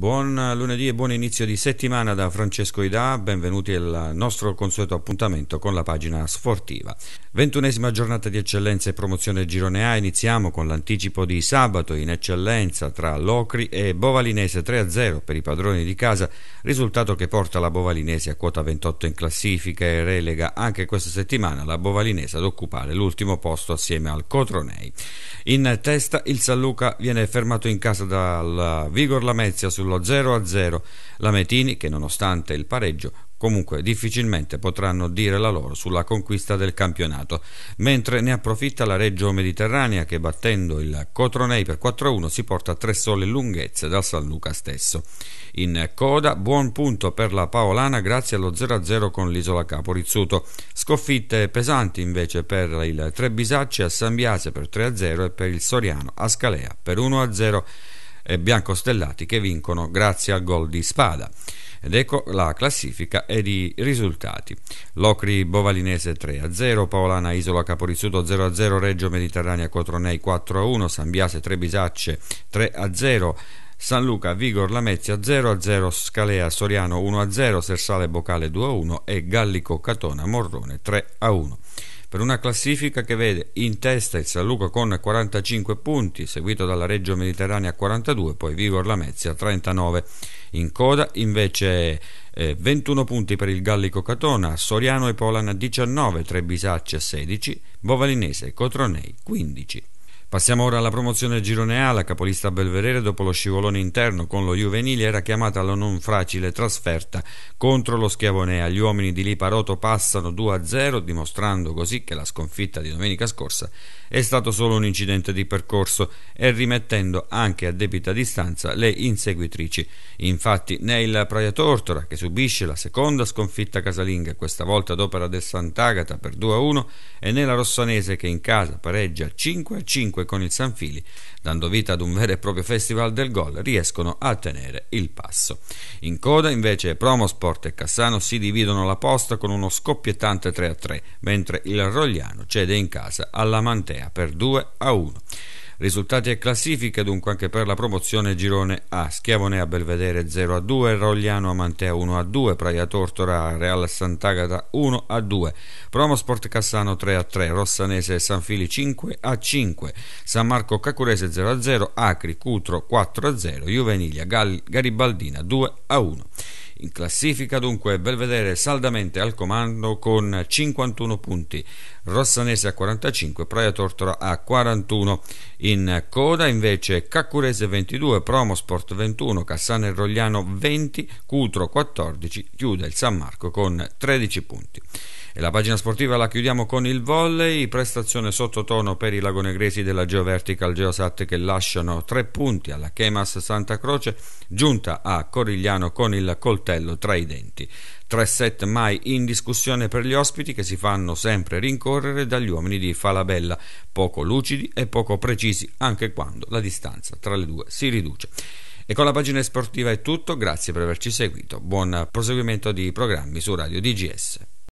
Buon lunedì e buon inizio di settimana da Francesco Ida, benvenuti al nostro consueto appuntamento con la pagina sportiva. Ventunesima giornata di eccellenza e promozione Girone A, iniziamo con l'anticipo di sabato in eccellenza tra Locri e Bovalinese 3-0 per i padroni di casa, risultato che porta la Bovalinese a quota 28 in classifica e relega anche questa settimana la Bovalinese ad occupare l'ultimo posto assieme al Cotronei. In testa il San Luca viene fermato in casa dal Vigor Lamezia sul sullo 0-0 lametini che nonostante il pareggio comunque difficilmente potranno dire la loro sulla conquista del campionato, mentre ne approfitta la Reggio Mediterranea che battendo il Cotronei per 4-1 si porta a tre sole lunghezze dal San Luca stesso. In coda buon punto per la Paolana grazie allo 0-0 con l'Isola Capo Rizzuto sconfitte pesanti invece per il Trebisacce a San Biase per 3-0 e per il Soriano a Scalea per 1-0 e eh, biancostellati che vincono grazie al gol di Spada. Ed ecco la classifica ed i risultati. Locri Bovalinese 3-0, Paolana Isola Caporizzuto 0-0, Reggio Mediterranea Cotronei 4-1, Sambiase Trebisacce 3-0. San Luca, Vigor, Lamezia 0-0, Scalea, Soriano 1-0, Sersale Bocale 2-1 e Gallico, Catona, Morrone 3-1 per una classifica che vede in testa il San Luca con 45 punti, seguito dalla Reggio Mediterranea a 42, poi Vigor Lamezia a 39. In coda invece eh, 21 punti per il Gallico Catona, Soriano e Polana 19, Trebisacci a 16, Bovalinese e Cotronei 15. Passiamo ora alla promozione Girone A, la capolista Belverere dopo lo scivolone interno con lo Juvenile era chiamata alla non facile trasferta contro lo Schiavonea. Gli uomini di Liparoto passano 2-0 dimostrando così che la sconfitta di domenica scorsa è stato solo un incidente di percorso e rimettendo anche a debita distanza le inseguitrici. Infatti Neil Praia Tortora che subisce la seconda sconfitta casalinga questa volta d'opera del Sant'Agata per 2-1 e Nela Rossanese che in casa pareggia 5-5 5 con il Sanfili, dando vita ad un vero e proprio festival del gol, riescono a tenere il passo. In coda invece Promosport e Cassano si dividono la posta con uno scoppiettante 3-3, mentre il Rogliano cede in casa alla Mantea per 2-1. Risultati e classifiche dunque anche per la promozione girone A. Schiavone a Belvedere 0 a 2, Rogliano a Mantea 1 a 2, Praia Tortora Real Sant'Agata 1 a 2, Promosport Cassano 3 a 3, Rossanese Sanfili 5 a 5, San Marco Cacurese 0 a 0, Acri Cutro 4 a 0, Juveniglia Gal Garibaldina 2 a 1. In classifica dunque Belvedere saldamente al comando con 51 punti, Rossanese a 45, Praia Tortora a 41. In coda invece Caccurese 22, Promosport 21, Cassano e Rogliano 20, Cutro 14, chiude il San Marco con 13 punti. E la pagina sportiva la chiudiamo con il volley, prestazione sottotono per i lagonegresi della Geovertical Geosat che lasciano tre punti alla Chemas Santa Croce, giunta a Corigliano con il coltello tra i denti. Tre set mai in discussione per gli ospiti che si fanno sempre rincorrere dagli uomini di Falabella, poco lucidi e poco precisi anche quando la distanza tra le due si riduce. E con la pagina sportiva è tutto, grazie per averci seguito, buon proseguimento di programmi su Radio DGS.